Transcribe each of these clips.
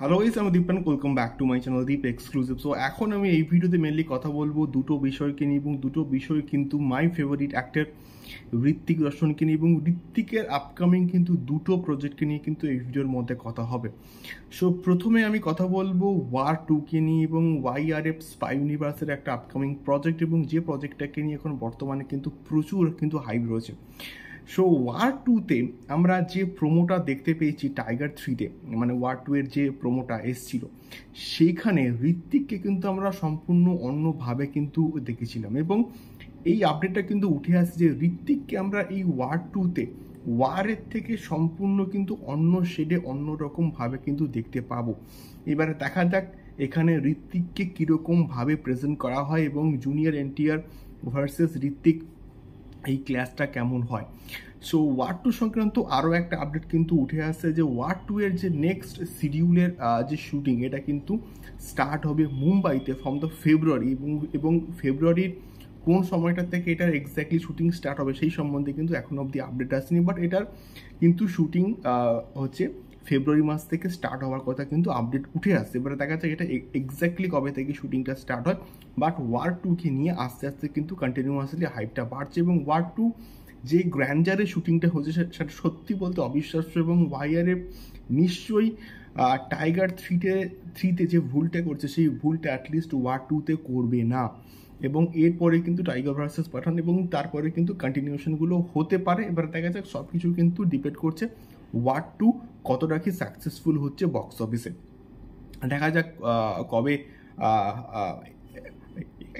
hello ইস আমি Dipen welcome back to my channel Deep exclusive so এখন আমি এই ভিডিওতে মেনলি কথা বলবো দুটো বিষয়কে নিয়ে এবং দুটো বিষয় কিন্তু মাই ফেভারিট অ্যাক্টর ঋত্বিক রোশনকে নিয়ে এবং ঋত্বিকের আপকামিং কিন্তু দুটো প্রজেক্টকে নিয়ে কিন্তু এই ভিডিওর মধ্যে কথা হবে সো প্রথমে আমি কথা বলবো ওয়ার টুকে নিয়ে এবং ওয়াই আর এফ স্পাই ইউনিভার্সের একটা আপকামিং প্রজেক্ট এবং যে প্রজেক্টটাকে নিয়ে এখন বর্তমানে কিন্তু প্রচুর কিন্তু হাইপ রয়েছে সো ওয়ার টুতে আমরা যে প্রোমোটা দেখতে পেয়েছি টাইগার থ্রিতে মানে ওয়ার টু এর যে প্রোমোটা এসছিল সেইখানে হৃত্বিককে কিন্তু আমরা সম্পূর্ণ অন্যভাবে কিন্তু দেখেছিলাম এবং এই আপডেটটা কিন্তু উঠে আসছে যে হৃত্বিককে আমরা এই ওয়ার টুতে ওয়ারের থেকে সম্পূর্ণ কিন্তু অন্য শেডে অন্য রকমভাবে কিন্তু দেখতে পাবো এবারে দেখা যাক এখানে ঋত্বিককে কীরকমভাবে প্রেজেন্ট করা হয় এবং জুনিয়র এনটিআর ভার্সেস ঋত্বিক এই ক্লাসটা কেমন হয় সো ওয়ার টু সংক্রান্ত আরও একটা আপডেট কিন্তু উঠে আসছে যে ওয়ার টু এর যে নেক্সট শিডিউলের যে শ্যুটিং এটা কিন্তু স্টার্ট হবে মুম্বাইতে ফ্রম দ্য ফেব্রুয়ারি এবং ফেব্রুয়ারির কোন সময়টা থেকে এটার এক্স্যাক্টলি শ্যুটিং স্টার্ট হবে সেই সম্বন্ধে কিন্তু এখনও অবধি আপডেট আসেনি বাট এটার কিন্তু শ্যুটিং হচ্ছে ফেব্রুয়ারি মাস থেকে স্টার্ট হওয়ার কথা কিন্তু আপডেট উঠে আসছে এবারে দেখা যাচ্ছে এটা এক্স্যাক্টলি কবে থেকে শ্যুটিংটা স্টার্ট হয় বাট ওয়ার টুকে নিয়ে আস্তে আস্তে কিন্তু আসলে হাইপটা বাড়ছে এবং ওয়ার টু যে গ্র্যান্ডারে শুটিংটা হয়েছে সেটা সত্যি বলতে অবিশ্বাস্য এবং ওয়াইয়ারে নিশ্চয়ই টাইগার থ্রিতে থ্রিতে যে ভুলটা করছে সেই ভুলটা অ্যাটলিস্ট ওয়ার টুতে করবে না এবং এরপরে কিন্তু টাইগার ভার্সেস পাঠান এবং তারপরে কিন্তু কন্টিনিউশনগুলো হতে পারে এবার দেখা যাক সব কিছু কিন্তু ডিপেন্ড করছে ওয়ার টু কতটা কি সাকসেসফুল হচ্ছে বক্স অফিসে দেখা যাক কবে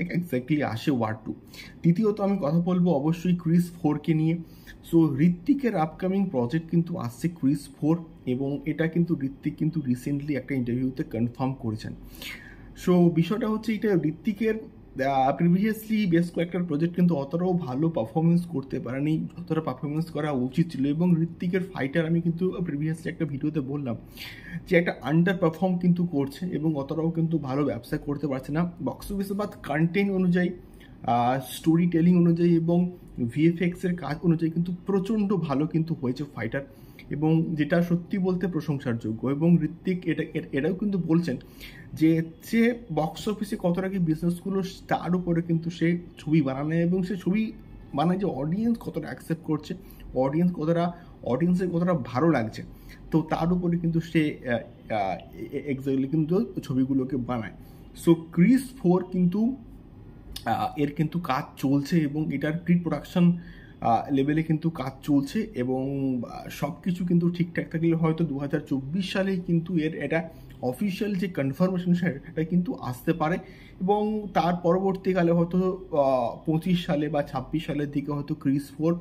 এক্স্যাক্টলি আসে ওয়ার টু দ্বিতীয়ত আমি কথা বলবো অবশ্যই ক্রিস ফোরকে নিয়ে সো ঋত্বিকের আপকামিং প্রজেক্ট কিন্তু আসছে ক্রিস ফোর এবং এটা কিন্তু ঋত্বিক কিন্তু রিসেন্টলি একটা ইন্টারভিউতে কনফার্ম করেছেন সো বিষয়টা হচ্ছে এটা ঋত্বিকের প্রিভিয়াসলি বেশ কয়েকটা প্রজেক্ট কিন্তু অতটাও ভালো পারফরমেন্স করতে পারেনি যতটা পারফরমেন্স করা উচিত ছিল এবং ঋত্বিকের ফাইটার আমি কিন্তু প্রিভিয়াসলি একটা ভিডিওতে বললাম যে একটা আন্ডার পারফর্ম কিন্তু করছে এবং অতটাও কিন্তু ভালো ব্যবসা করতে পারছে না বক্স অফিস বা কন্টেন্ট অনুযায়ী স্টোরি টেলিং অনুযায়ী এবং ভিএফএক্সের কাজ অনুযায়ী কিন্তু প্রচণ্ড ভালো কিন্তু হয়েছে ফাইটার এবং যেটা সত্যি বলতে প্রশংসার যোগ্য এবং ঋত্বিক এটা এটাও কিন্তু বলছেন যে সে বক্স অফিসে কতটা কি বিজনেসগুলো তার উপরে কিন্তু সে ছবি বানায় এবং সে ছবি বানায় যে অডিয়েন্স কতটা অ্যাকসেপ্ট করছে অডিয়েন্স কতটা অডিয়েন্সের কতটা ভালো লাগছে তো তার উপরে কিন্তু সে এক্স্যাক্টলি কিন্তু ছবিগুলোকে বানায় সো ক্রিস ফোর কিন্তু এর কিন্তু কাজ চলছে এবং এটার প্রি প্রোডাকশন লেভেলে কিন্তু কাজ চলছে এবং সব কিছু কিন্তু ঠিকঠাক থাকলে হয়তো দু হাজার চব্বিশ সালেই কিন্তু এর এটা অফিসিয়াল যে কনফার্মেশন সেটা কিন্তু আসতে পারে এবং তার পরবর্তীকালে হয়তো পঁচিশ সালে বা ছাব্বিশ সালের দিকে হয়তো ক্রিস ফোর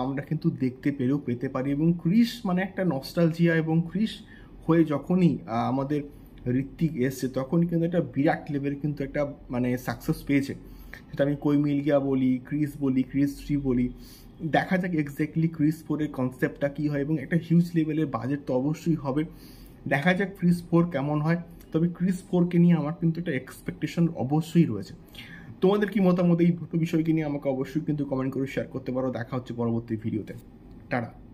আমরা কিন্তু দেখতে পেলেও পেতে পারি এবং ক্রিস মানে একটা নস্টালজিয়া এবং ক্রিস হয়ে যখনই আমাদের ঋত্বিক এসছে তখন কিন্তু একটা বিরাট লেভেল কিন্তু একটা মানে সাকসেস পেয়েছে সেটা আমি কৈমিলগিয়া বলি ক্রিস বলি ক্রিস থ্রি বলি দেখা যাক এক্স্যাক্টলি ক্রিস ফোরের কনসেপ্টটা কী হয় এবং একটা হিউজ লেভেলের বাজেট তো অবশ্যই হবে দেখা যাক ক্রিস ফোর কেমন হয় তবে ক্রিস ফোরকে নিয়ে আমার কিন্তু একটা এক্সপেকটেশন অবশ্যই রয়েছে তোমাদের কি মতামত এই দুটো বিষয়কে নিয়ে আমাকে অবশ্যই কিন্তু কমেন্ট করে শেয়ার করতে পারো দেখা হচ্ছে পরবর্তী ভিডিওতে টাটা